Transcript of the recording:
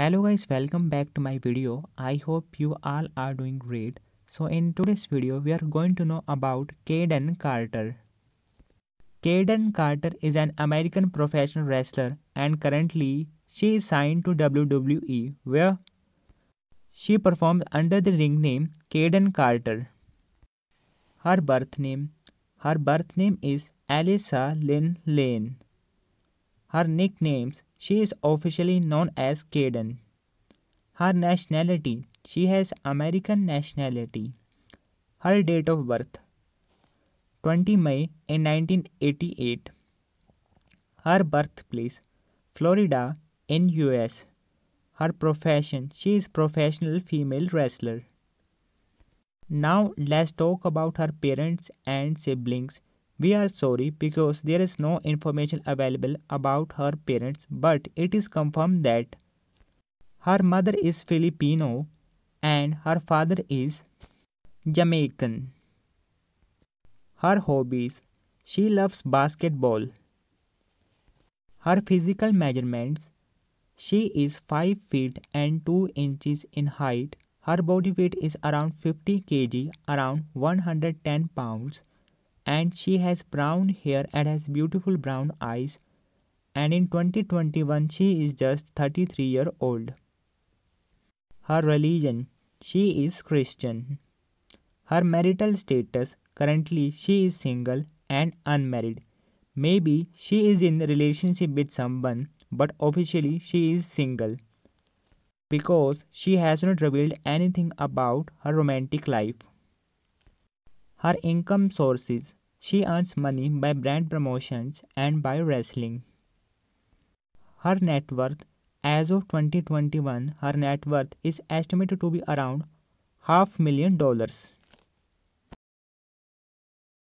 hello guys welcome back to my video i hope you all are doing great so in today's video we are going to know about kaden carter kaden carter is an american professional wrestler and currently she is signed to wwe where she performs under the ring name kaden carter her birth name her birth name is alyssa lynn lane her nicknames, she is officially known as Kaden. Her nationality, she has American nationality. Her date of birth, 20 May in 1988. Her birthplace, Florida in US. Her profession, she is professional female wrestler. Now let's talk about her parents and siblings we are sorry because there is no information available about her parents, but it is confirmed that her mother is Filipino and her father is Jamaican. Her hobbies she loves basketball. Her physical measurements she is 5 feet and 2 inches in height. Her body weight is around 50 kg, around 110 pounds and she has brown hair and has beautiful brown eyes and in 2021 she is just 33 year old her religion she is christian her marital status currently she is single and unmarried maybe she is in relationship with someone but officially she is single because she has not revealed anything about her romantic life her income sources she earns money by brand promotions and by wrestling. Her net worth as of 2021 her net worth is estimated to be around half million dollars.